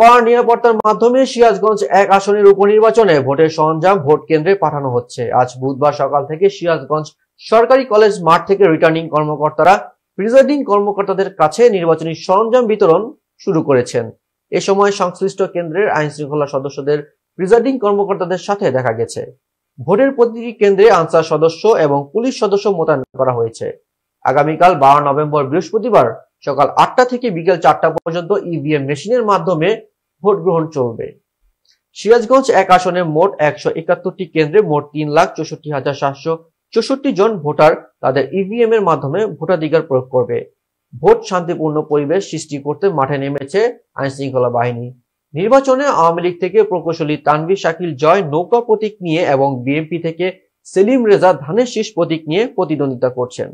কড়া নিরাপত্তার মাধ্যমে সিরাজগঞ্জ এক আসনের উপনির্বাচনে ভোটের সরঞ্জাম ভোট কেন্দ্রে পাঠানো হচ্ছে আজ বুধবার সকাল থেকে সিরাজগঞ্জ সরকারি কলেজ মাঠ থেকে রিটার্নিং কর্মকর্তারা প্রিজাইডিং কর্মকর্তাদের কাছে নির্বাচনী সরঞ্জাম বিতরণ শুরু করেছেন এ সময় সংশ্লিষ্ট কেন্দ্রের আইন শৃঙ্খলা সদস্যদের প্রিজাইডিং কর্মকর্তাদের সাথে দেখা গেছে ভোটের প্রতিটি কেন্দ্রে আনসার সদস্য এবং পুলিশ সদস্য মোতায়েন করা হয়েছে আগামীকাল বারো নভেম্বর বৃহস্পতিবার সকাল আটটা থেকে বিকেল চারটা পর্যন্ত ইভিএম e মেশিনের মাধ্যমে ভোট গ্রহণ চলবে সিরাজগঞ্জ এক আসনে মোট একশো একাত্তরটি কেন্দ্রে মোট তিন লাখ চৌষট্টি হাজার সাতশো চৌষট্টি জন ভোটার তাদের ইভিএম e এর মাধ্যমে ভোটাধিকার প্রয়োগ করবে ভোট শান্তিপূর্ণ পরিবেশ সৃষ্টি করতে মাঠে নেমেছে আইন শৃঙ্খলা বাহিনী নির্বাচনে আওয়ামী লীগ থেকে প্রকৌশলী তানভীর শাকিল জয় নৌকা প্রতীক নিয়ে এবং বিএনপি থেকে সেলিম রেজা ধানের শীষ প্রতীক নিয়ে প্রতিদ্বন্দ্বিতা করছেন